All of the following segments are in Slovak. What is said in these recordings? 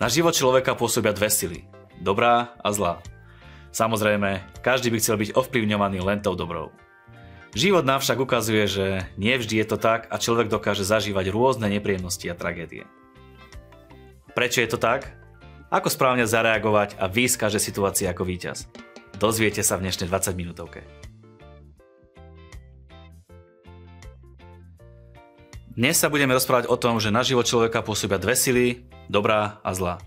Na život človeka pôsobia dve sily. Dobrá a zlá. Samozrejme, každý by chcel byť ovplyvňovaný len tou dobrou. Život nám však ukazuje, že nie vždy je to tak a človek dokáže zažívať rôzne nepríjemnosti a tragédie. Prečo je to tak? Ako správne zareagovať a výskaže situácii ako víťaz? Dozviete sa v dnešnej 20 minútovke. Dnes sa budeme rozprávať o tom, že na život človeka pôsobia dve sily, dobrá a zlá.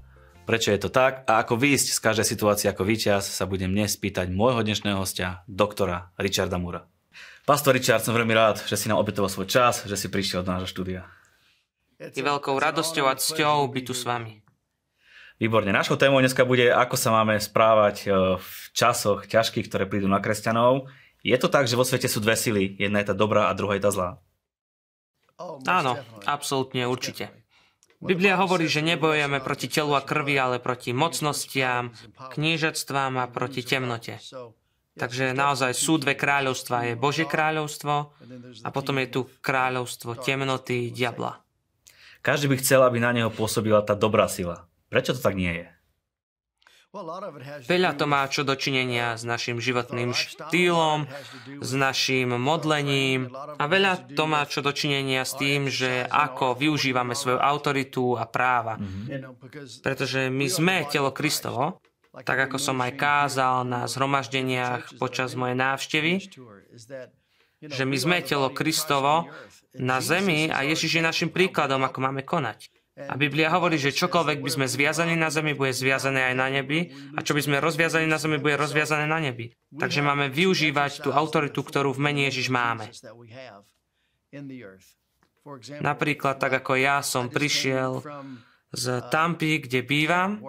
Prečo je to tak a ako výjsť z každej situácie ako víťaz sa budem dnes pýtať môjho dnešného hostia, doktora Richarda Mura. Pastor Richard, som veľmi rád, že si nám obetoval svoj čas, že si prišiel do nášho štúdia. Je veľkou radosťou a cťou byť tu s vami. Výborne. Našou témou dneska bude, ako sa máme správať e, v časoch ťažkých, ktoré prídu na kresťanov. Je to tak, že vo svete sú dve sily. Jedna je tá dobrá a druhá je tá zlá. Oh, Áno, absolútne určite. Biblia hovorí, že nebojujeme proti telu a krvi, ale proti mocnostiam, knížectvám a proti temnote. Takže naozaj sú dve kráľovstva. Je Božie kráľovstvo a potom je tu kráľovstvo temnoty, diabla. Každý by chcel, aby na neho pôsobila tá dobrá sila. Prečo to tak nie je? Veľa to má čo dočinenia s našim životným štýlom, s našim modlením a veľa to má čo dočinenia s tým, že ako využívame svoju autoritu a práva. Mm-hmm. Pretože my sme telo Kristovo, tak ako som aj kázal na zhromaždeniach počas mojej návštevy, že my sme telo Kristovo na zemi a Ježiš je našim príkladom, ako máme konať. A Biblia hovorí, že čokoľvek by sme zviazali na zemi, bude zviazané aj na nebi a čo by sme rozviazali na zemi, bude rozviazané na nebi. Takže máme využívať tú autoritu, ktorú v mene Ježiš máme. Napríklad tak, ako ja som prišiel z Tampy, kde bývam,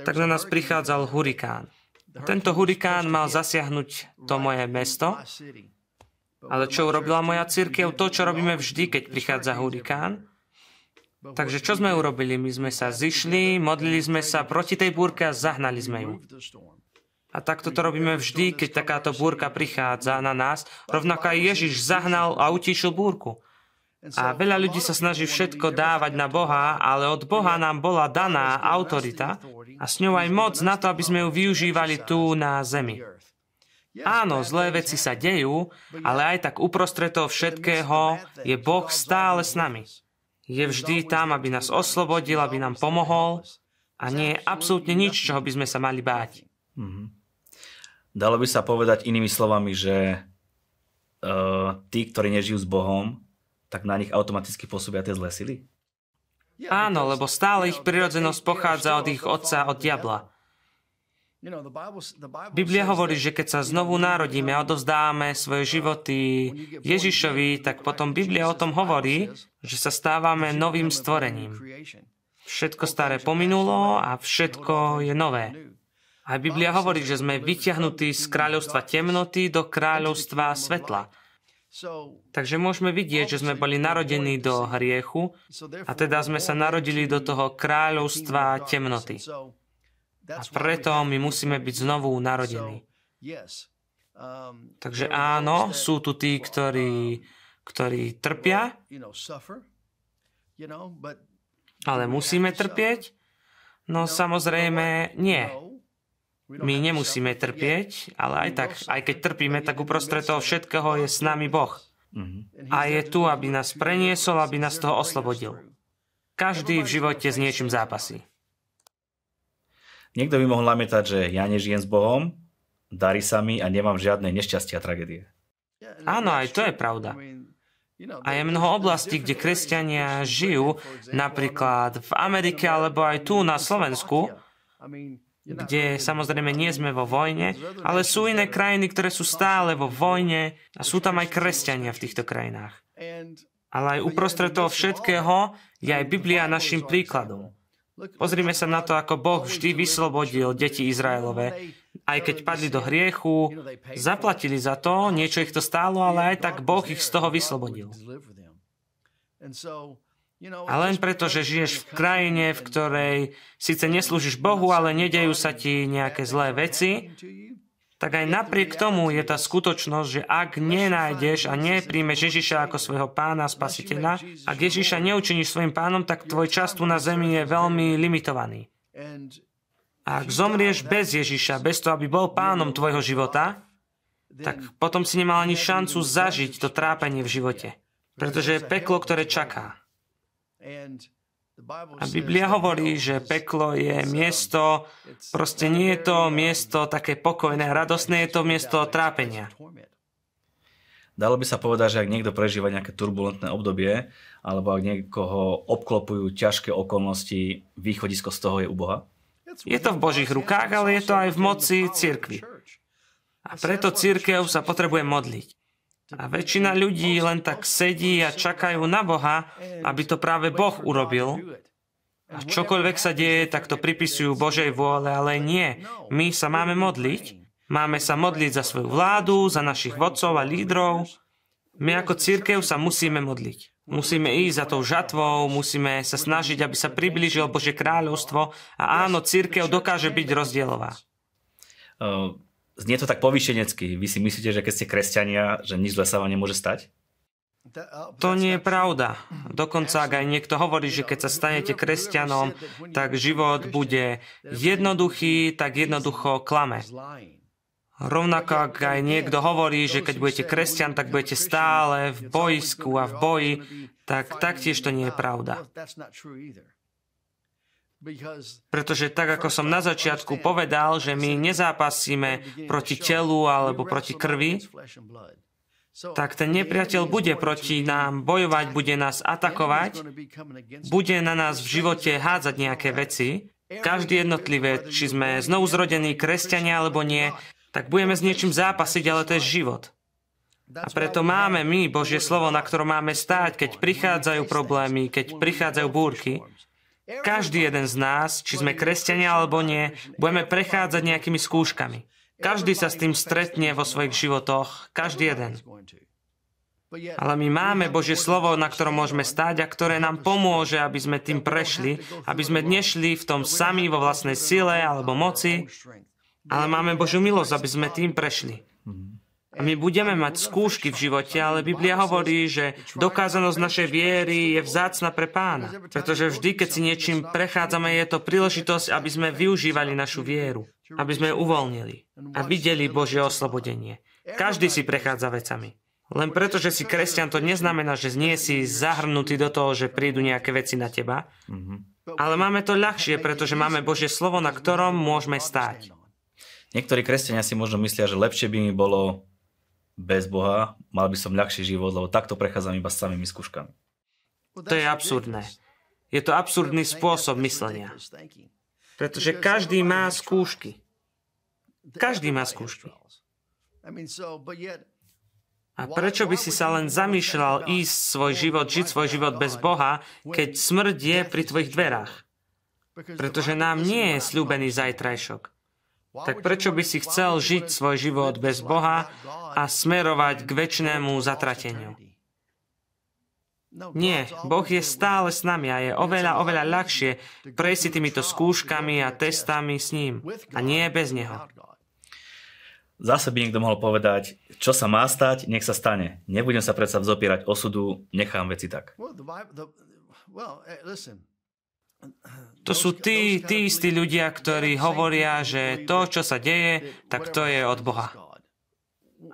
tak na nás prichádzal hurikán. Tento hurikán mal zasiahnuť to moje mesto, ale čo urobila moja církev? To, čo robíme vždy, keď prichádza hurikán, Takže čo sme urobili? My sme sa zišli, modlili sme sa proti tej búrke a zahnali sme ju. A takto to robíme vždy, keď takáto búrka prichádza na nás. Rovnako aj Ježiš zahnal a utišil búrku. A veľa ľudí sa snaží všetko dávať na Boha, ale od Boha nám bola daná autorita a s ňou aj moc na to, aby sme ju využívali tu na zemi. Áno, zlé veci sa dejú, ale aj tak uprostred toho všetkého je Boh stále s nami je vždy tam, aby nás oslobodil, aby nám pomohol a nie je absolútne nič, čoho by sme sa mali báť. Mm-hmm. Dalo by sa povedať inými slovami, že uh, tí, ktorí nežijú s Bohom, tak na nich automaticky pôsobia tie zlé sily? Áno, lebo stále ich prirodzenosť pochádza od ich otca, od diabla. Biblia hovorí, že keď sa znovu narodíme a odovzdáme svoje životy Ježišovi, tak potom Biblia o tom hovorí, že sa stávame novým stvorením. Všetko staré pominulo a všetko je nové. A Biblia hovorí, že sme vyťahnutí z kráľovstva temnoty do kráľovstva svetla. Takže môžeme vidieť, že sme boli narodení do hriechu a teda sme sa narodili do toho kráľovstva temnoty. A preto my musíme byť znovu narodení. Um, Takže áno, sú tu tí, ktorí, um, ktorí uh, trpia, ale musíme trpieť? No, no samozrejme no, nie. No, my nemusíme trpieť, ale aj tak, aj keď trpíme, tak uprostred toho všetkého je s nami Boh. A je tu, aby nás preniesol, aby nás toho oslobodil. Každý v živote s niečím zápasí. Niekto by mohol namietať, že ja nežijem s Bohom, darí sa mi a nemám žiadne nešťastia a tragédie. Áno, aj to je pravda. A je mnoho oblastí, kde kresťania žijú, napríklad v Amerike alebo aj tu na Slovensku, kde samozrejme nie sme vo vojne, ale sú iné krajiny, ktoré sú stále vo vojne a sú tam aj kresťania v týchto krajinách. Ale aj uprostred toho všetkého je aj Biblia našim príkladom. Pozrime sa na to, ako Boh vždy vyslobodil deti Izraelové. Aj keď padli do hriechu, zaplatili za to, niečo ich to stálo, ale aj tak Boh ich z toho vyslobodil. A len preto, že žiješ v krajine, v ktorej síce neslúžiš Bohu, ale nedejú sa ti nejaké zlé veci, tak aj napriek tomu je tá skutočnosť, že ak nenájdeš a nepríjmeš Ježiša ako svojho pána a spasiteľa, ak Ježiša neučiníš svojim pánom, tak tvoj čas tu na zemi je veľmi limitovaný. A ak zomrieš bez Ježiša, bez toho, aby bol pánom tvojho života, tak potom si nemal ani šancu zažiť to trápenie v živote. Pretože je peklo, ktoré čaká. A Biblia hovorí, že peklo je um, miesto, proste nie je to miesto také pokojné, radostné, je to miesto trápenia. Dalo by sa povedať, že ak niekto prežíva nejaké turbulentné obdobie, alebo ak niekoho obklopujú ťažké okolnosti, východisko z toho je u Boha? Je to v Božích rukách, ale je to aj v moci církvy. A preto církev sa potrebuje modliť. A väčšina ľudí len tak sedí a čakajú na Boha, aby to práve Boh urobil. A čokoľvek sa deje, tak to pripisujú Božej vôle, ale nie. My sa máme modliť. Máme sa modliť za svoju vládu, za našich vodcov a lídrov. My ako církev sa musíme modliť. Musíme ísť za tou žatvou, musíme sa snažiť, aby sa priblížil Bože kráľovstvo a áno, církev dokáže byť rozdielová. Uh, Znie to tak povýšenecky. Vy si myslíte, že keď ste kresťania, že nič zle sa vám nemôže stať? To nie je pravda. Mhm. Dokonca, ak aj niekto hovorí, že keď sa stanete kresťanom, tak život bude jednoduchý, tak jednoducho klame. Rovnako, ak aj niekto hovorí, že keď budete kresťan, tak budete stále v bojsku a v boji, tak taktiež to nie je pravda. No, pretože tak, ako som na začiatku povedal, že my nezápasíme proti telu alebo proti krvi, tak ten nepriateľ bude proti nám bojovať, bude nás atakovať, bude na nás v živote hádzať nejaké veci. Každý jednotlivé, či sme znovu zrodení kresťania alebo nie, tak budeme s niečím zápasiť, ale to je život. A preto máme my Božie slovo, na ktorom máme stáť, keď prichádzajú problémy, keď prichádzajú búrky. Každý jeden z nás, či sme kresťania alebo nie, budeme prechádzať nejakými skúškami. Každý sa s tým stretne vo svojich životoch, každý jeden. Ale my máme Božie slovo, na ktorom môžeme stáť a ktoré nám pomôže, aby sme tým prešli, aby sme nešli v tom sami vo vlastnej sile alebo moci, ale máme Božiu milosť, aby sme tým prešli. Mm-hmm. A my budeme mať skúšky v živote, ale Biblia hovorí, že dokázanosť našej viery je vzácna pre pána. Pretože vždy, keď si niečím prechádzame, je to príležitosť, aby sme využívali našu vieru. Aby sme ju uvoľnili. A videli Božie oslobodenie. Každý si prechádza vecami. Len preto, že si kresťan, to neznamená, že nie si zahrnutý do toho, že prídu nejaké veci na teba. Mhm. Ale máme to ľahšie, pretože máme Božie slovo, na ktorom môžeme stáť. Niektorí kresťania si možno myslia, že lepšie by mi bolo bez Boha, mal by som ľahší život, lebo takto prechádzam iba s samými skúškami. To je absurdné. Je to absurdný spôsob myslenia. Pretože každý má skúšky. Každý má skúšky. A prečo by si sa len zamýšľal ísť svoj život, žiť svoj život bez Boha, keď smrť je pri tvojich dverách? Pretože nám nie je slúbený zajtrajšok tak prečo by si chcel žiť svoj život bez Boha a smerovať k väčšnému zatrateniu? Nie, Boh je stále s nami a je oveľa, oveľa ľahšie prejsť si týmito skúškami a testami s ním a nie bez neho. Zase by niekto mohol povedať, čo sa má stať, nech sa stane. Nebudem sa predsa vzopierať osudu, nechám veci tak. Well, the, the, well, eh, to sú tí, tí istí ľudia, ktorí hovoria, že to, čo sa deje, tak to je od Boha.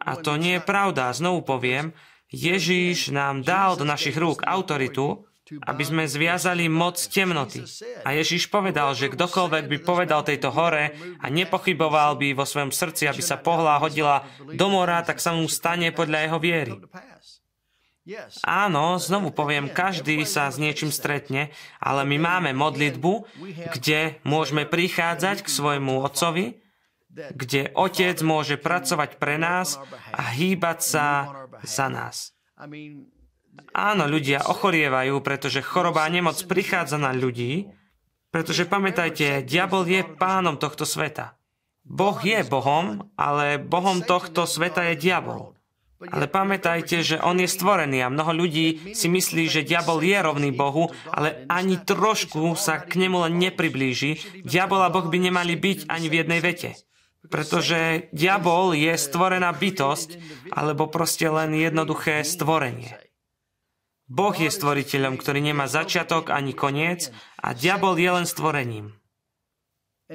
A to nie je pravda. Znovu poviem, Ježíš nám dal do našich rúk autoritu, aby sme zviazali moc temnoty. A Ježíš povedal, že kdokoľvek by povedal tejto hore a nepochyboval by vo svojom srdci, aby sa pohla hodila do mora, tak sa mu stane podľa jeho viery. Áno, znovu poviem, každý sa s niečím stretne, ale my máme modlitbu, kde môžeme prichádzať k svojmu otcovi, kde otec môže pracovať pre nás a hýbať sa za nás. Áno, ľudia ochorievajú, pretože choroba a nemoc prichádza na ľudí, pretože pamätajte, diabol je pánom tohto sveta. Boh je Bohom, ale Bohom tohto sveta je diabol. Ale pamätajte, že on je stvorený a mnoho ľudí si myslí, že diabol je rovný Bohu, ale ani trošku sa k nemu len nepriblíži. Diabol a Boh by nemali byť ani v jednej vete. Pretože diabol je stvorená bytosť, alebo proste len jednoduché stvorenie. Boh je stvoriteľom, ktorý nemá začiatok ani koniec a diabol je len stvorením.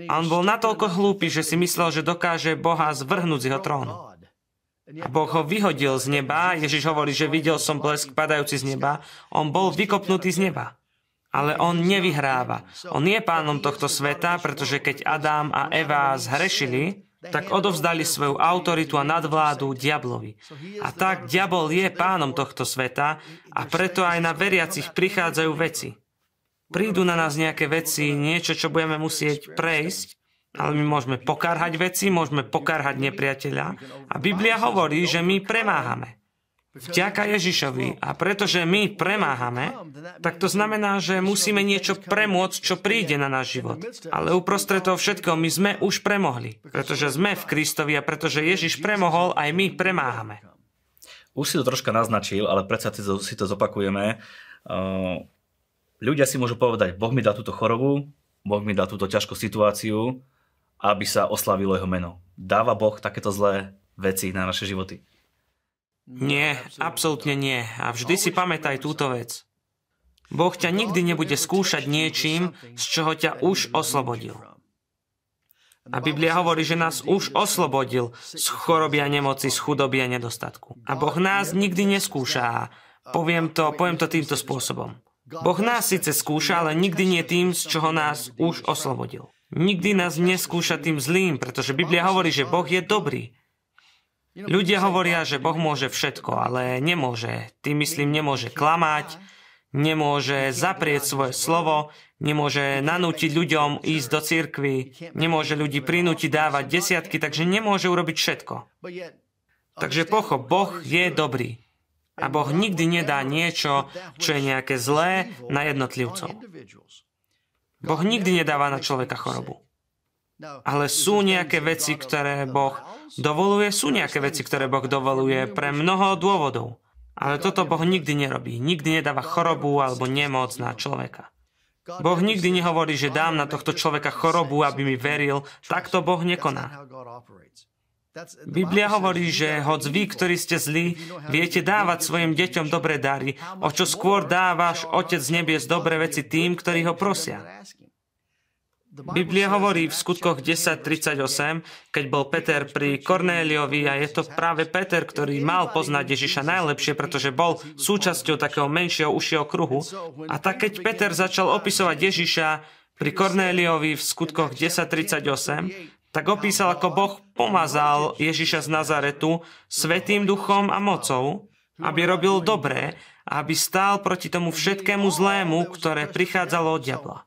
A on bol natoľko hlúpy, že si myslel, že dokáže Boha zvrhnúť z jeho trónu. Boh ho vyhodil z neba. Ježiš hovorí, že videl som blesk padajúci z neba. On bol vykopnutý z neba. Ale on nevyhráva. On je pánom tohto sveta, pretože keď Adam a Eva zhrešili, tak odovzdali svoju autoritu a nadvládu diablovi. A tak diabol je pánom tohto sveta a preto aj na veriacich prichádzajú veci. Prídu na nás nejaké veci, niečo, čo budeme musieť prejsť, ale my môžeme pokarhať veci, môžeme pokarhať nepriateľa. A Biblia hovorí, že my premáhame. Vďaka Ježišovi. A pretože my premáhame, tak to znamená, že musíme niečo premôcť, čo príde na náš život. Ale uprostred toho všetkého my sme už premohli. Pretože sme v Kristovi a pretože Ježiš premohol, aj my premáhame. Už si to troška naznačil, ale predsa si to zopakujeme. Uh, ľudia si môžu povedať, Boh mi dá túto chorobu, Boh mi dá túto ťažkú situáciu, aby sa oslavilo jeho meno. Dáva Boh takéto zlé veci na naše životy? Nie, absolútne nie. A vždy si pamätaj túto vec. Boh ťa nikdy nebude skúšať niečím, z čoho ťa už oslobodil. A Biblia hovorí, že nás už oslobodil z choroby a nemoci, z chudoby a nedostatku. A Boh nás nikdy neskúša. Poviem to, poviem to týmto spôsobom. Boh nás síce skúša, ale nikdy nie tým, z čoho nás už oslobodil. Nikdy nás neskúša tým zlým, pretože Biblia hovorí, že Boh je dobrý. Ľudia hovoria, že Boh môže všetko, ale nemôže. Tým myslím, nemôže klamať, nemôže zaprieť svoje slovo, nemôže nanútiť ľuďom ísť do cirkvy, nemôže ľudí prinútiť dávať desiatky, takže nemôže urobiť všetko. Takže pochop, Boh je dobrý. A Boh nikdy nedá niečo, čo je nejaké zlé na jednotlivcov. Boh nikdy nedáva na človeka chorobu. Ale sú nejaké veci, ktoré Boh dovoluje, sú nejaké veci, ktoré Boh dovoluje pre mnoho dôvodov. Ale toto Boh nikdy nerobí. Nikdy nedáva chorobu alebo nemoc na človeka. Boh nikdy nehovorí, že dám na tohto človeka chorobu, aby mi veril. Takto Boh nekoná. Biblia hovorí, že hoď vy, ktorí ste zlí, viete dávať svojim deťom dobré dary, o čo skôr dá váš Otec z nebies dobré veci tým, ktorí ho prosia. Biblia hovorí v skutkoch 10.38, keď bol Peter pri Kornéliovi a je to práve Peter, ktorý mal poznať Ježiša najlepšie, pretože bol súčasťou takého menšieho užšieho kruhu. A tak keď Peter začal opisovať Ježiša pri Kornéliovi v skutkoch 10.38, tak opísal, ako Boh pomazal Ježiša z Nazaretu svetým duchom a mocou, aby robil dobré a aby stál proti tomu všetkému zlému, ktoré prichádzalo od diabla.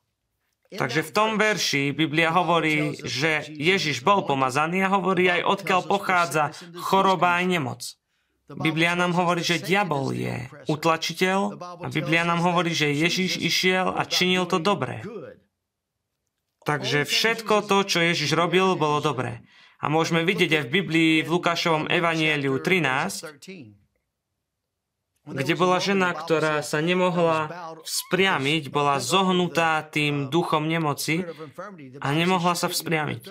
Takže v tom verši Biblia hovorí, že Ježiš bol pomazaný a hovorí aj odkiaľ pochádza choroba aj nemoc. Biblia nám hovorí, že diabol je utlačiteľ a Biblia nám hovorí, že Ježiš išiel a činil to dobré. Takže všetko to, čo Ježiš robil, bolo dobré. A môžeme vidieť aj v Biblii v Lukášovom evanieliu 13, kde bola žena, ktorá sa nemohla vzpriamiť, bola zohnutá tým duchom nemoci a nemohla sa vzpriamiť.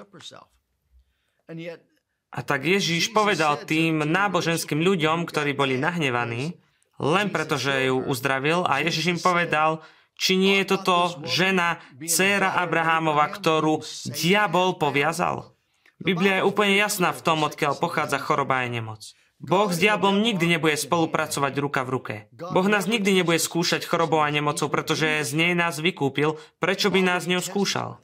A tak Ježíš povedal tým náboženským ľuďom, ktorí boli nahnevaní, len preto, že ju uzdravil a Ježiš im povedal, či nie je toto žena, dcéra Abrahámova, ktorú diabol poviazal? Biblia je úplne jasná v tom, odkiaľ pochádza choroba a nemoc. Boh s diablom nikdy nebude spolupracovať ruka v ruke. Boh nás nikdy nebude skúšať chorobou a nemocou, pretože z nej nás vykúpil, prečo by nás ňou skúšal?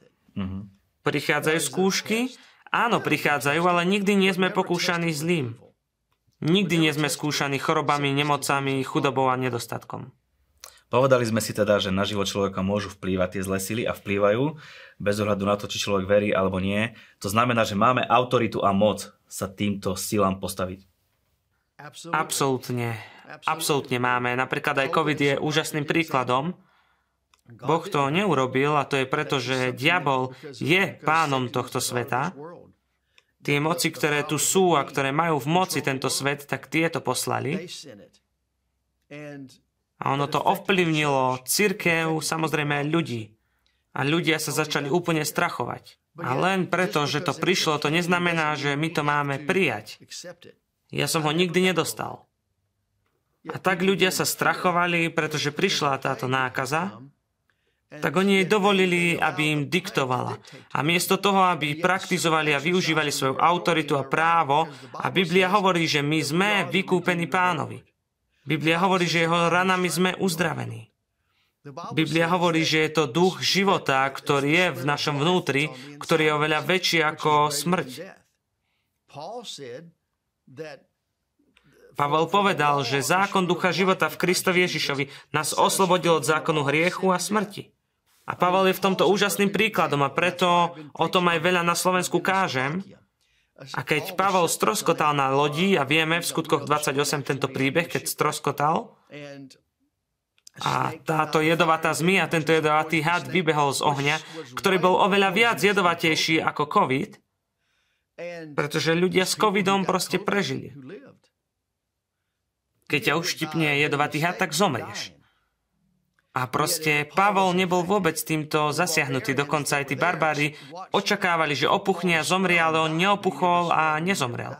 Prichádzajú skúšky? Áno, prichádzajú, ale nikdy nie sme pokúšaní zlým. Nikdy nie sme skúšaní chorobami, nemocami, chudobou a nedostatkom. Povedali sme si teda, že na život človeka môžu vplývať tie zlé sily a vplývajú, bez ohľadu na to, či človek verí alebo nie. To znamená, že máme autoritu a moc sa týmto silám postaviť. Absolútne. Absolútne máme. Napríklad aj COVID je úžasným príkladom. Boh to neurobil a to je preto, že diabol je pánom tohto sveta. Tie moci, ktoré tu sú a ktoré majú v moci tento svet, tak tieto poslali. A ono to ovplyvnilo církev, samozrejme ľudí. A ľudia sa začali úplne strachovať. A len preto, že to prišlo, to neznamená, že my to máme prijať. Ja som ho nikdy nedostal. A tak ľudia sa strachovali, pretože prišla táto nákaza, tak oni jej dovolili, aby im diktovala. A miesto toho, aby praktizovali a využívali svoju autoritu a právo, a Biblia hovorí, že my sme vykúpení pánovi. Biblia hovorí, že jeho ranami sme uzdravení. Biblia hovorí, že je to duch života, ktorý je v našom vnútri, ktorý je oveľa väčší ako smrť. Pavel povedal, že zákon ducha života v Kristovi Ježišovi nás oslobodil od zákonu hriechu a smrti. A Pavel je v tomto úžasným príkladom a preto o tom aj veľa na Slovensku kážem, a keď Pavol stroskotal na lodi, a vieme v skutkoch 28 tento príbeh, keď stroskotal, a táto jedovatá zmia, tento jedovatý had vybehol z ohňa, ktorý bol oveľa viac jedovatejší ako COVID, pretože ľudia s covidom proste prežili. Keď ťa uštipne jedovatý had, tak zomrieš. A proste Pavol nebol vôbec týmto zasiahnutý, dokonca aj tí barbári očakávali, že opuchne a zomrie, ale on neopuchol a nezomrel.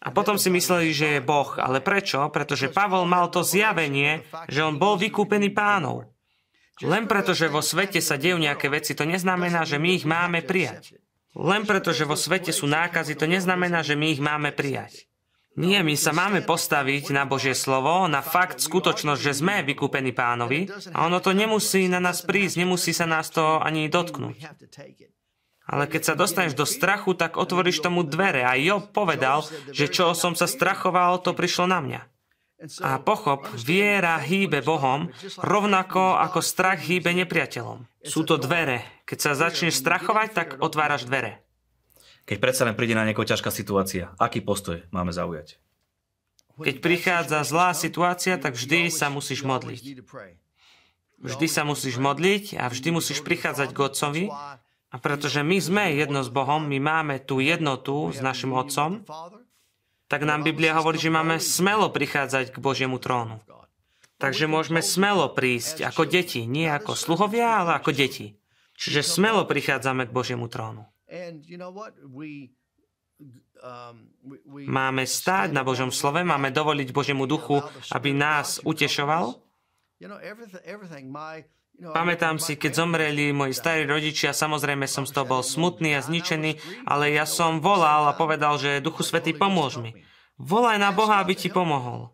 A potom si mysleli, že je Boh. Ale prečo? Pretože Pavol mal to zjavenie, že on bol vykúpený pánov. Len preto, že vo svete sa dejú nejaké veci, to neznamená, že my ich máme prijať. Len preto, že vo svete sú nákazy, to neznamená, že my ich máme prijať. Nie, my sa máme postaviť na Božie slovo, na fakt, skutočnosť, že sme vykúpení pánovi a ono to nemusí na nás prísť, nemusí sa nás to ani dotknúť. Ale keď sa dostaneš do strachu, tak otvoríš tomu dvere. A Job povedal, že čo som sa strachoval, to prišlo na mňa. A pochop, viera hýbe Bohom, rovnako ako strach hýbe nepriateľom. Sú to dvere. Keď sa začneš strachovať, tak otváraš dvere keď predsa len príde na nejaká ťažká situácia, aký postoj máme zaujať? Keď prichádza zlá situácia, tak vždy sa musíš modliť. Vždy sa musíš modliť a vždy musíš prichádzať k Otcovi, a pretože my sme jedno s Bohom, my máme tú jednotu s našim Otcom, tak nám Biblia hovorí, že máme smelo prichádzať k Božiemu trónu. Takže môžeme smelo prísť ako deti, nie ako sluhovia, ale ako deti. Čiže smelo prichádzame k Božiemu trónu. Um, máme stáť na Božom slove, máme dovoliť Božiemu duchu, aby nás utešoval. Pamätám si, keď zomreli moji starí rodičia, samozrejme som z toho bol smutný a zničený, ale ja no som volal a povedal, že Duchu Svetý pomôž mi. Volaj na Boha, aby ti pomohol.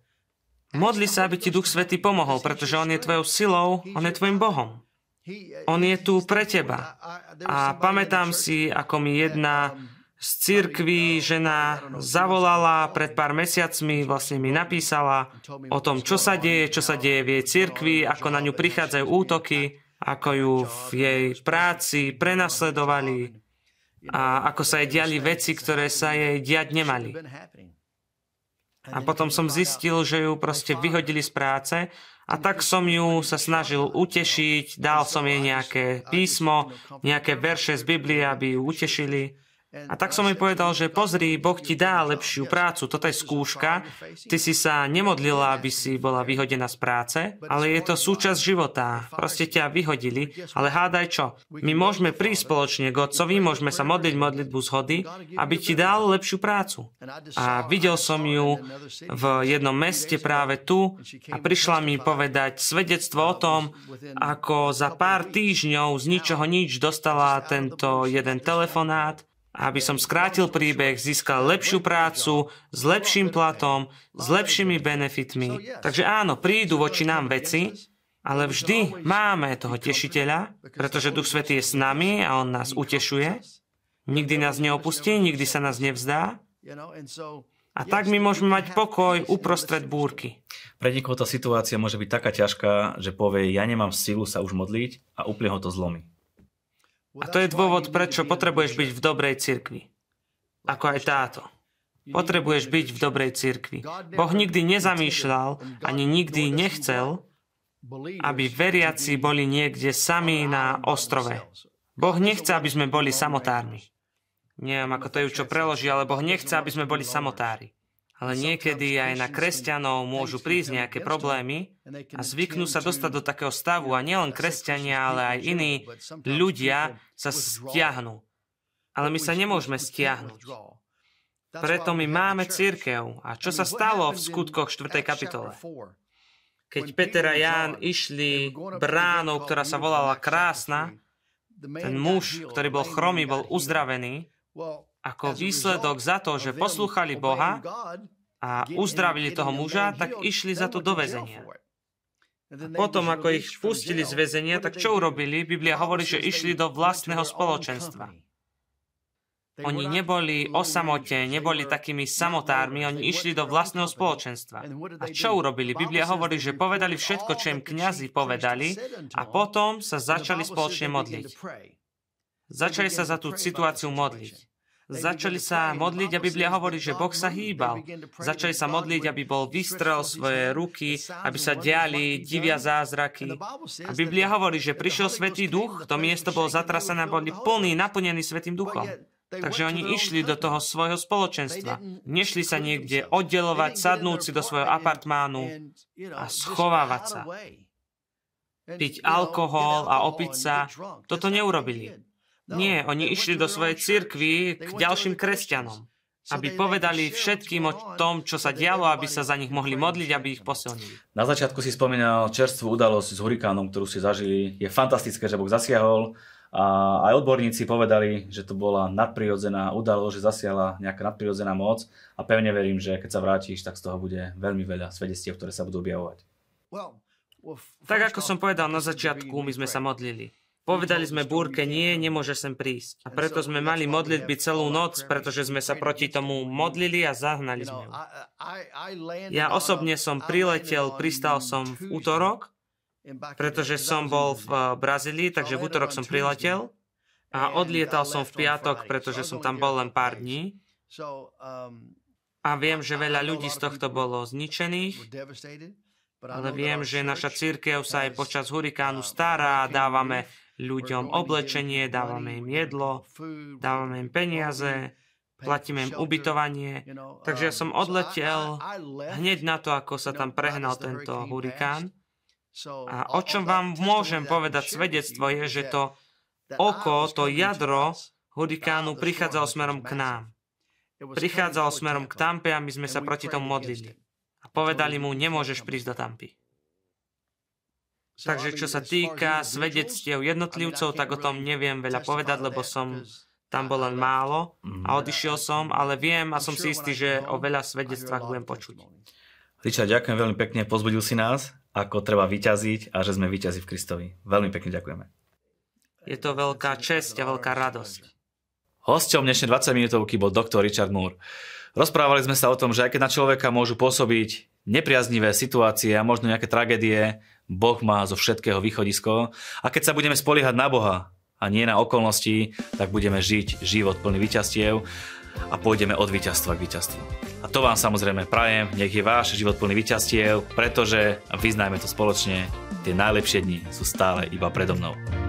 Modli sa, aby ti Duch Svetý pomohol, pretože On je tvojou silou, On je tvojim Bohom. Uh, on je tu pre teba. A pamätám si, ako mi um, jedna z cirkví um, žena zavolala pred pár mesiacmi, vlastne mi napísala o tom, čo sa deje, čo sa deje v jej cirkvi, ako na ňu prichádzajú útoky, ako ju v jej práci prenasledovali a ako sa jej diali veci, ktoré sa jej diať nemali. A potom som zistil, že ju proste vyhodili z práce a tak som ju sa snažil utešiť, dal som jej nejaké písmo, nejaké verše z Biblie, aby ju utešili. A tak som mi povedal, že pozri, Boh ti dá lepšiu prácu, toto je skúška, ty si sa nemodlila, aby si bola vyhodená z práce, ale je to súčasť života, proste ťa vyhodili, ale hádaj čo, my môžeme prísť spoločne k Otcovi, môžeme sa modliť modlitbu zhody, aby ti dal lepšiu prácu. A videl som ju v jednom meste práve tu a prišla mi povedať svedectvo o tom, ako za pár týždňov z ničoho nič dostala tento jeden telefonát, aby som skrátil príbeh, získal lepšiu prácu, s lepším platom, s lepšími benefitmi. Takže áno, prídu voči nám veci, ale vždy máme toho tešiteľa, pretože Duch Svetý je s nami a On nás utešuje. Nikdy nás neopustí, nikdy sa nás nevzdá. A tak my môžeme mať pokoj uprostred búrky. Pre niekoho tá situácia môže byť taká ťažká, že povie, ja nemám silu sa už modliť a úplne ho to zlomí. A to je dôvod, prečo potrebuješ byť v dobrej cirkvi. Ako aj táto. Potrebuješ byť v dobrej cirkvi. Boh nikdy nezamýšľal, ani nikdy nechcel, aby veriaci boli niekde sami na ostrove. Boh nechce, aby sme boli samotármi. Neviem, ako to je, čo preloží, ale Boh nechce, aby sme boli samotári. Ale niekedy aj na kresťanov môžu prísť nejaké problémy a zvyknú sa dostať do takého stavu a nielen kresťania, ale aj iní ľudia sa stiahnu. Ale my sa nemôžeme stiahnuť. Preto my máme církev. A čo sa stalo v skutkoch 4. kapitole? Keď Peter a Ján išli bránou, ktorá sa volala Krásna, ten muž, ktorý bol chromý, bol uzdravený ako výsledok za to, že poslúchali Boha a uzdravili toho muža, tak išli za to do väzenia. A potom, ako ich pustili z väzenia, tak čo urobili? Biblia hovorí, že išli do vlastného spoločenstva. Oni neboli osamote, neboli takými samotármi, oni išli do vlastného spoločenstva. A čo urobili? Biblia hovorí, že povedali všetko, čo im kňazi povedali a potom sa začali spoločne modliť. Začali sa za tú situáciu modliť. Začali sa modliť a Biblia hovorí, že Boh sa hýbal. Začali sa modliť, aby bol vystrel svoje ruky, aby sa diali divia zázraky. A Biblia hovorí, že prišiel Svetý Duch, to miesto bolo zatrasené, boli plný, naplnený Svetým Duchom. Takže oni išli do toho svojho spoločenstva. Nešli sa niekde oddelovať, sadnúť si do svojho apartmánu a schovávať sa. Piť alkohol a opiť sa, toto neurobili. No, Nie, oni išli do svojej cirkvi k ďalším kresťanom, aby povedali všetkým o tom, čo sa dialo, aby sa za nich mohli modliť, aby ich posilnili. Na začiatku si spomínal čerstvú udalosť s hurikánom, ktorú si zažili. Je fantastické, že Boh zasiahol a aj odborníci povedali, že to bola nadprirodzená udalosť, že zasiala nejaká nadprirodzená moc a pevne verím, že keď sa vrátiš, tak z toho bude veľmi veľa svedestiev, ktoré sa budú objavovať. Tak ako som povedal na začiatku, my sme sa modlili. Povedali sme búrke, nie, nemôže sem prísť. A preto sme mali modlitby celú noc, pretože sme sa proti tomu modlili a zahnali sme ju. Ja osobne som priletel, pristal som v útorok, pretože som bol v eh, Brazílii, takže v útorok som priletel a odlietal som v piatok, pretože som tam bol len pár dní. A viem, že veľa ľudí z tohto bolo zničených, ale viem, že naša církev sa aj počas hurikánu stará a dávame ľuďom oblečenie, dávame im jedlo, dávame im peniaze, platíme im ubytovanie. Takže ja um, som odletel hneď na to, ako sa tam prehnal tento hurikán. A uh, o čom vám môžem povedať svedectvo je, že to oko, to jadro hurikánu prichádzalo smerom k nám. Prichádzalo smerom k Tampe a my sme sa proti tomu modlili. A povedali mu, nemôžeš prísť do Tampy. Takže čo sa týka svedectiev jednotlivcov, tak o tom neviem veľa povedať, lebo som tam bol len málo a odišiel som, ale viem a som si istý, že o veľa svedectvách budem počuť. Richard, ďakujem veľmi pekne, pozbudil si nás, ako treba vyťaziť a že sme vyťazí v Kristovi. Veľmi pekne ďakujeme. Je to veľká česť a veľká radosť. Hosťom dnešnej 20-minútovky bol doktor Richard Moore. Rozprávali sme sa o tom, že aj keď na človeka môžu pôsobiť nepriaznivé situácie a možno nejaké tragédie, Boh má zo všetkého východisko a keď sa budeme spoliehať na Boha a nie na okolnosti, tak budeme žiť život plný vyťastiev a pôjdeme od víťazstva k víťazstvu. A to vám samozrejme prajem, nech je váš život plný vyťastiev, pretože, a vyznajme to spoločne, tie najlepšie dni sú stále iba predo mnou.